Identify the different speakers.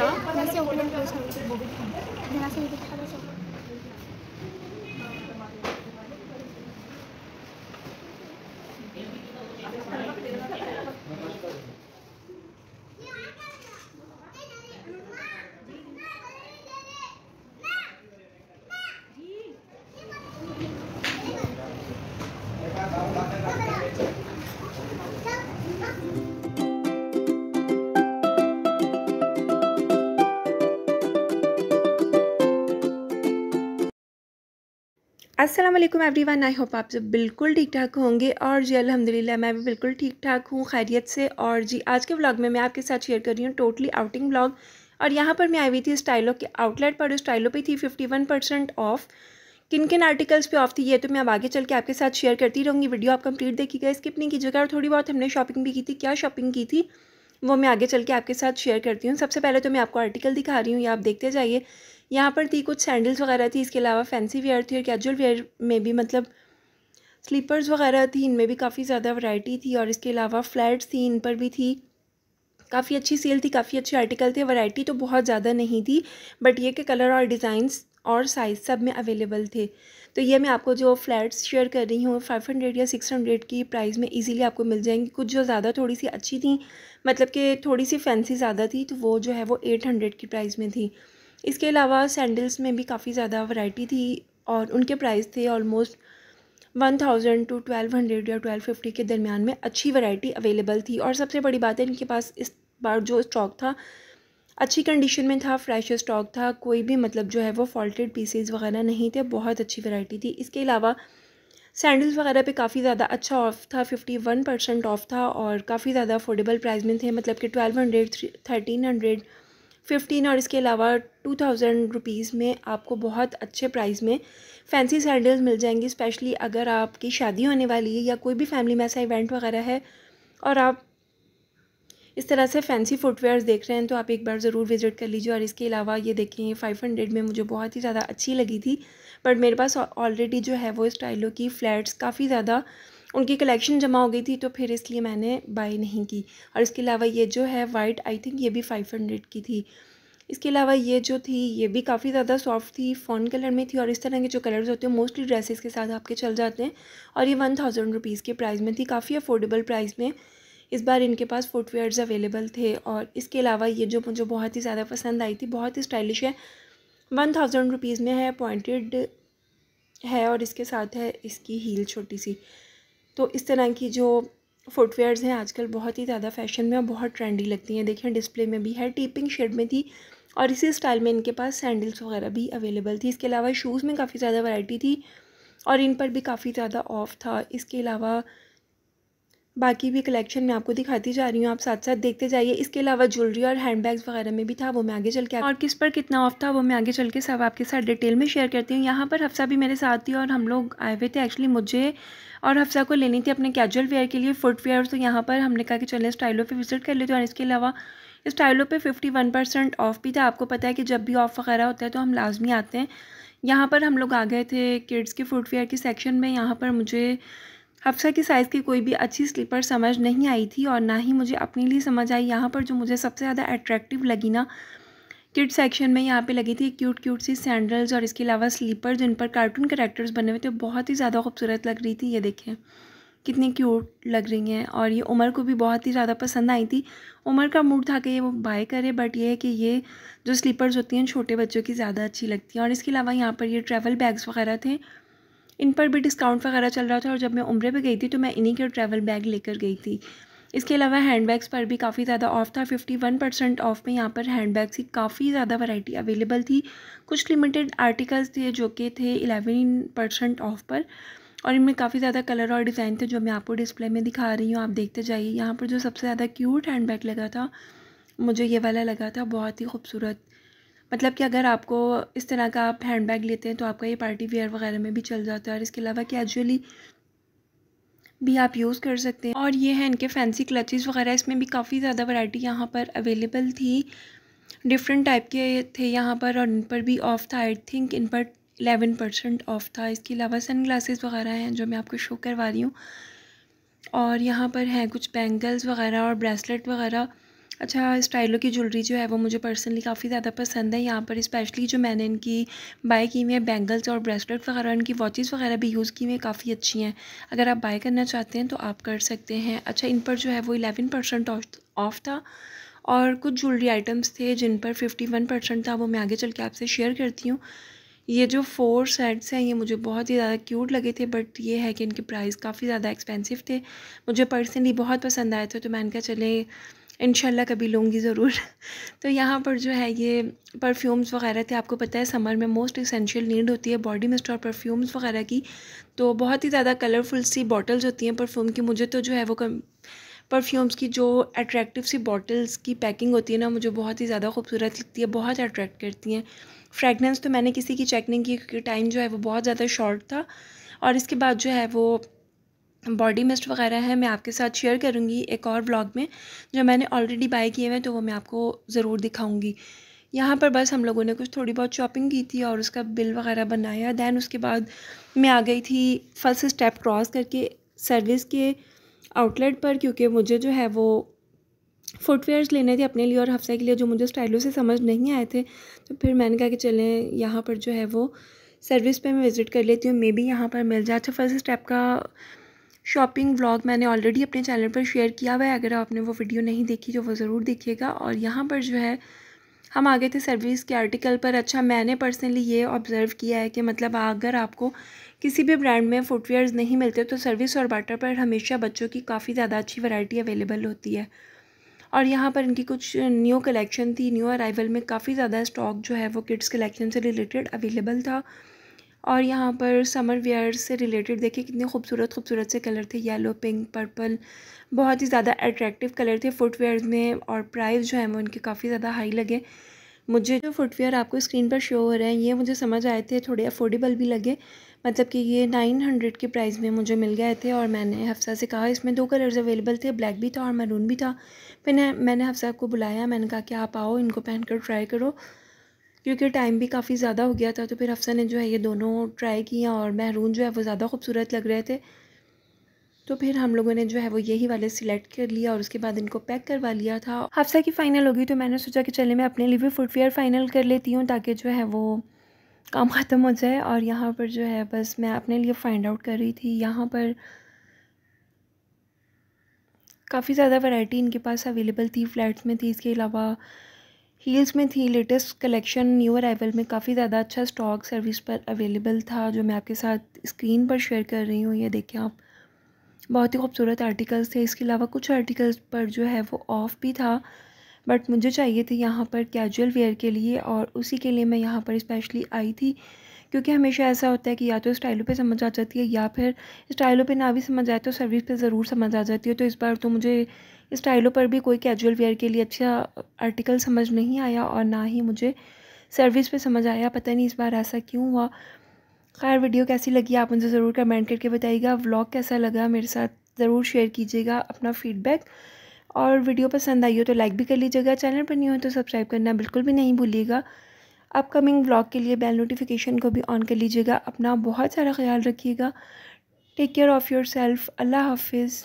Speaker 1: Nasa 8 na siya. Nasa 8 na siya. अस्सलाम वालेकुम one I hope आप सब बिल्कुल ठीक ठाक होंगे और जी अल्हम्दुलिल्लाह मैं भी बिल्कुल ठीक ठाक हूँ खैरियत से और जी आज के व्लॉग में मैं आपके साथ शेयर कर रही हूँ टोटली आउटिंग व्लॉग और यहाँ पर मैं आई हुई थी स्टाइलो के आउटलेट पर स्टाइलो पे थी fifty one percent of kin किन आर्टिकल्स पे ऑफ थी ये तो मैं अब आगे चल के आपके साथ शेयर करती रहूँगी वीडियो आप कंप्लीट देखिएगा स्किप नहीं कीजिएगा और थोड़ी बहुत हमने शॉपिंग भी की थी क्या शॉपिंग की थी वो मैं आगे चल के आपके साथ शेयर करती हूँ सबसे पहले तो मैं आपको आर्टिकल दिखा रही हूँ या आप देखते जाइए यहाँ पर थी कुछ सैंडल्स वगैरह थी इसके अलावा फैंसी वेयर थी और कैजुअल वेयर में भी मतलब स्लीपर्स वगैरह थी इनमें भी काफ़ी ज़्यादा वैरायटी थी और इसके अलावा फ्लैट्स थी इन पर भी थी काफ़ी अच्छी सेल थी काफ़ी अच्छे आर्टिकल थे वैरायटी तो बहुत ज़्यादा नहीं थी बट ये कि कलर और डिज़ाइंस और साइज़ सब में अवेलेबल थे तो ये मैं आपको जो फ्लैट्स शेयर कर रही हूँ फाइव हंड्रेड या सिक्स हंड्रेड की प्राइस में इजीली आपको मिल जाएंगी कुछ जो ज़्यादा थोड़ी सी अच्छी थी मतलब कि थोड़ी सी फैंसी ज़्यादा थी तो वो जो है वो एट हंड्रेड की प्राइस में थी इसके अलावा सैंडल्स में भी काफ़ी ज़्यादा वैरायटी थी और उनके प्राइस थे almost one thousand two twelve hundred या ट्वेल्व फिफ्टी के दरमियान में अच्छी वैरायटी अवेलेबल थी और सबसे बड़ी बात है इनके पास इस बार जो स्टॉक था अच्छी कंडीशन में था फ्रेश स्टॉक था कोई भी मतलब जो है वो फॉल्टेड पीसेज वगैरह नहीं थे बहुत अच्छी वैरायटी थी इसके अलावा सैंडल्स वगैरह पे काफ़ी ज़्यादा अच्छा ऑफ था फिफ्टी वन परसेंट ऑफ था और काफ़ी ज़्यादा अफोर्डेबल प्राइस में थे मतलब कि twelve hundred thirteen hundred fifteen और इसके अलावा टू थाउजेंड रुपीज़ में आपको बहुत अच्छे प्राइस में फैंसी सैंडल्स मिल जाएंगी स्पेशली अगर आपकी शादी होने वाली है या कोई भी फैमिली में ऐसा इवेंट वगैरह है और आप इस तरह से फैंसी फुटवेयर्स देख रहे हैं तो आप एक बार ज़रूर विज़िट कर लीजिए और इसके अलावा ये देखें ये फ़ाइव हंड्रेड में मुझे बहुत ही ज़्यादा अच्छी लगी थी बट मेरे पास ऑलरेडी जो है वो स्टाइलों की फ्लैट्स काफ़ी ज़्यादा उनकी कलेक्शन जमा हो गई थी तो फिर इसलिए मैंने बाई नहीं की और इसके अलावा ये जो है वाइट आई थिंक ये भी फाइव हंड्रेड की थी इसके अलावा ये जो थी ये भी काफ़ी ज़्यादा सॉफ्ट थी फ़ोन कलर में थी और इस तरह के जो कलर्स होते हैं मोस्टली ड्रेसेस के साथ आपके चल जाते हैं और ये वन थाउजेंड रुपीज़ के प्राइस में थी काफ़ी अफोर्डेबल प्राइस में इस बार इनके पास फुटवेयर्स अवेलेबल थे और इसके अलावा ये जो मुझे बहुत ही ज़्यादा पसंद आई थी बहुत ही स्टाइलिश है वन थाउजेंड रुपीज़ में है पॉइंटेड है और इसके साथ है इसकी हील छोटी सी तो इस तरह की जो फुटवेयर्स हैं आजकल बहुत ही ज़्यादा फैशन में और बहुत ट्रेंडी लगती हैं देखें डिस्प्ले में भी है टीपिंग शेड में थी और इसी स्टाइल में इनके पास सैंडल्स वगैरह भी अवेलेबल थी इसके अलावा शूज़ में काफ़ी ज़्यादा वैरायटी थी और इन पर भी काफ़ी ज़्यादा ऑफ था इसके अलावा बाकी भी कलेक्शन मैं आपको दिखाती जा रही हूँ आप साथ साथ देखते जाइए इसके अलावा ज्वेलरी और हैंडबैग्स वगैरह में भी था वो मैं आगे चल के और किस पर कितना ऑफ था वो मैं आगे चल के सब आपके साथ डिटेल में शेयर करती हूँ यहाँ पर हफ्सा भी मेरे साथ थी और हम लोग आए हुए थे एक्चुअली मुझे और हफ्सा को लेनी थी अपने कैजुअल वेयर के लिए वेयर तो यहाँ पर हमने कहा कि चलें स्टाइलों पर विजिट कर लेते हैं और इसके अलावा स्टाइलों फिफ्टी वन परसेंट ऑफ भी था आपको पता है कि जब भी ऑफ वगैरह होता है तो हम लाजमी आते हैं यहाँ पर हम लोग आ गए थे किड्स के वेयर के सेक्शन में यहाँ पर मुझे हफ्सा की साइज़ की कोई भी अच्छी स्लीपर समझ नहीं आई थी और ना ही मुझे अपने लिए समझ आई यहाँ पर जो मुझे सबसे ज़्यादा अट्रैक्टिव लगी ना किड सेक्शन में यहाँ पे लगी थी क्यूट क्यूट सी सैंडल्स और इसके अलावा स्लीपर जिन पर कार्टून करेक्टर्स बने हुए थे बहुत ही ज़्यादा खूबसूरत लग रही थी ये देखें कितनी क्यूट लग रही हैं और ये उमर को भी बहुत ही ज़्यादा पसंद आई थी उमर का मूड था कि ये वो बाय करे बट ये है कि ये जो स्लीपर्स होती हैं छोटे बच्चों की ज़्यादा अच्छी लगती हैं और इसके अलावा यहाँ पर ये ट्रैवल बैग्स वगैरह थे इन पर भी डिस्काउंट वगैरह चल रहा था और जब मैं उम्र पर गई थी तो मैं इन्हीं के ट्रैवल बैग लेकर गई थी इसके अलावा हैंड बैग्स पर भी काफ़ी ज़्यादा ऑफ था फिफ्टी वन परसेंट ऑफ में यहाँ पर हैंड बैग्स की काफ़ी ज़्यादा वैरायटी अवेलेबल थी कुछ लिमिटेड आर्टिकल्स थे जो कि थे एलेवन परसेंट ऑफ पर और इनमें काफ़ी ज़्यादा कलर और डिज़ाइन थे जो मैं आपको डिस्प्ले में दिखा रही हूँ आप देखते जाइए यहाँ पर जो सबसे ज़्यादा क्यूट हैंड बैग लगा था मुझे ये वाला लगा था बहुत ही खूबसूरत मतलब कि अगर आपको इस तरह का आप हैंड बैग लेते हैं तो आपका ये पार्टी वेयर वगैरह में भी चल जाता है और इसके अलावा कैजुअली भी आप यूज़ कर सकते हैं और ये है इनके फैंसी क्लचेस वगैरह इसमें भी काफ़ी ज़्यादा वैरायटी यहाँ पर अवेलेबल थी डिफरेंट टाइप के थे यहाँ पर और इन पर भी ऑफ था आई थिंक इन पर एलेवन परसेंट ऑफ था इसके अलावा सन ग्लासेज वगैरह हैं जो मैं आपको शो करवा रही हूँ और यहाँ पर हैं कुछ बैंगल्स वगैरह और ब्रेसलेट वगैरह अच्छा स्टाइलो की ज्वेलरी जो है वो मुझे पर्सनली काफ़ी ज़्यादा पसंद है यहाँ पर स्पेशली जो मैंने इनकी बाय की हुई है बैंगल्स और ब्रेसलेट वगैरह इनकी वॉचेस वगैरह भी यूज़ की हुई हैं काफ़ी अच्छी हैं अगर आप बाय करना चाहते हैं तो आप कर सकते हैं अच्छा इन पर जो है वो इलेवन परसेंट ऑफ था और कुछ ज्वेलरी आइटम्स थे जिन पर फिफ्टी वन परसेंट था वो मैं आगे चल के आपसे शेयर करती हूँ ये जो फोर सेट्स हैं ये मुझे बहुत ही ज़्यादा क्यूट लगे थे बट ये है कि इनके प्राइस काफ़ी ज़्यादा एक्सपेंसिव थे मुझे पर्सनली बहुत पसंद आए थे तो मैंने कहा चले इन कभी लूँगी ज़रूर तो यहाँ पर जो है ये परफ्यूम्स वगैरह थे आपको पता है समर में मोस्ट इसेंशियल नीड होती है बॉडी मिस्ट और परफ्यूम्स वगैरह की तो बहुत ही ज़्यादा कलरफुल सी बॉटल्स होती हैं परफ्यूम की मुझे तो जो है वो कम परफ्यूम्स की जो अट्रैक्टिव सी बॉटल्स की पैकिंग होती है ना मुझे बहुत ही ज़्यादा खूबसूरत लगती है बहुत अट्रैक्ट करती हैं फ्रेगनेंस तो मैंने किसी की चेक नहीं की क्योंकि टाइम जो है वो बहुत ज़्यादा शॉर्ट था और इसके बाद जो है वो बॉडी मिस्ट वगैरह है मैं आपके साथ शेयर करूँगी एक और ब्लॉग में जो मैंने ऑलरेडी बाई किए हुए हैं तो वो मैं आपको ज़रूर दिखाऊँगी यहाँ पर बस हम लोगों ने कुछ थोड़ी बहुत शॉपिंग की थी और उसका बिल वगैरह बनाया दैन उसके बाद मैं आ गई थी फर्स्ट स्टेप क्रॉस करके सर्विस के आउटलेट पर क्योंकि मुझे जो है वो फुटवेयर्स लेने थे अपने लिए और हफ्ते के लिए जो मुझे स्टाइलों से समझ नहीं आए थे तो फिर मैंने कहा कि चलें यहाँ पर जो है वो सर्विस पे मैं विज़िट कर लेती हूँ मे बी यहाँ पर मिल जाए अच्छा फर्स्ट स्टेप का शॉपिंग व्लॉग मैंने ऑलरेडी अपने चैनल पर शेयर किया हुआ है अगर आपने वो वीडियो नहीं देखी तो वो ज़रूर देखिएगा और यहाँ पर जो है हम आ गए थे सर्विस के आर्टिकल पर अच्छा मैंने पर्सनली ये ऑब्ज़र्व किया है कि मतलब अगर आपको किसी भी ब्रांड में फुटवेयर्स नहीं मिलते तो सर्विस और बाटर पर हमेशा बच्चों की काफ़ी ज़्यादा अच्छी वैरायटी अवेलेबल होती है और यहाँ पर इनकी कुछ न्यू कलेक्शन थी न्यू अराइवल में काफ़ी ज़्यादा स्टॉक जो है वो किड्स कलेक्शन से रिलेटेड अवेलेबल था और यहाँ पर समर वेयर से रिलेटेड देखिए कितने खूबसूरत खूबसूरत से कलर थे येलो पिंक पर्पल बहुत ही ज़्यादा अट्रैक्टिव कलर थे फुटवेयर में और प्राइस जो है वो उनके काफ़ी ज़्यादा हाई लगे मुझे जो फुटवेयर आपको स्क्रीन पर शो हो रहे हैं ये मुझे समझ आए थे थोड़े अफोर्डेबल भी लगे मतलब कि ये नाइन हंड्रेड के प्राइस में मुझे मिल गए थे और मैंने हफ्सा से कहा इसमें दो कलर्स अवेलेबल थे ब्लैक भी था और मरून भी था फिर मैंने हफ्सा को बुलाया मैंने कहा कि आप आओ इनको पहन कर ट्राई करो क्योंकि टाइम भी काफ़ी ज़्यादा हो गया था तो फिर अफसर ने जो है ये दोनों ट्राई किया और महरून जो है वो ज़्यादा खूबसूरत लग रहे थे तो फिर हम लोगों ने जो है वो यही वाले सिलेक्ट कर लिया और उसके बाद इनको पैक करवा लिया था हफ्सा की फ़ाइनल होगी तो मैंने सोचा कि चले मैं अपने लिए भी फुटवेयर फ़ाइनल कर लेती हूँ ताकि जो है वो काम ख़त्म हो जाए और यहाँ पर जो है बस मैं अपने लिए फ़ाइंड आउट कर रही थी यहाँ पर काफ़ी ज़्यादा वैरायटी इनके पास अवेलेबल थी फ्लैट्स में थी इसके अलावा हील्स में थी लेटेस्ट कलेक्शन न्यू अराइवल में काफ़ी ज़्यादा अच्छा स्टॉक सर्विस पर अवेलेबल था जो मैं आपके साथ स्क्रीन पर शेयर कर रही हूँ ये देखें आप बहुत ही खूबसूरत आर्टिकल्स थे इसके अलावा कुछ आर्टिकल्स पर जो है वो ऑफ़ भी था बट मुझे चाहिए थे यहाँ पर कैजुअल वेयर के लिए और उसी के लिए मैं यहाँ पर स्पेशली आई थी क्योंकि हमेशा ऐसा होता है कि या तो स्टाइलों पे समझ आ जाती है या फिर स्टाइलों पे ना भी समझ आए तो सर्विस पे ज़रूर समझ आ जाती है तो इस बार तो मुझे इस टाइलों पर भी कोई कैजुअल वेयर के लिए अच्छा आर्टिकल समझ नहीं आया और ना ही मुझे सर्विस पे समझ आया पता नहीं इस बार ऐसा क्यों हुआ खैर वीडियो कैसी लगी आप मुझे ज़रूर कमेंट करके बताइएगा व्लॉग कैसा लगा मेरे साथ ज़रूर शेयर कीजिएगा अपना फीडबैक और वीडियो पसंद आई हो तो लाइक भी कर लीजिएगा चैनल पर नहीं हो तो सब्सक्राइब करना बिल्कुल भी नहीं भूलिएगा अपकमिंग व्लॉग के लिए बेल नोटिफिकेशन को भी ऑन कर लीजिएगा अपना बहुत सारा ख्याल रखिएगा take care of yourself अल्लाह हाफिज़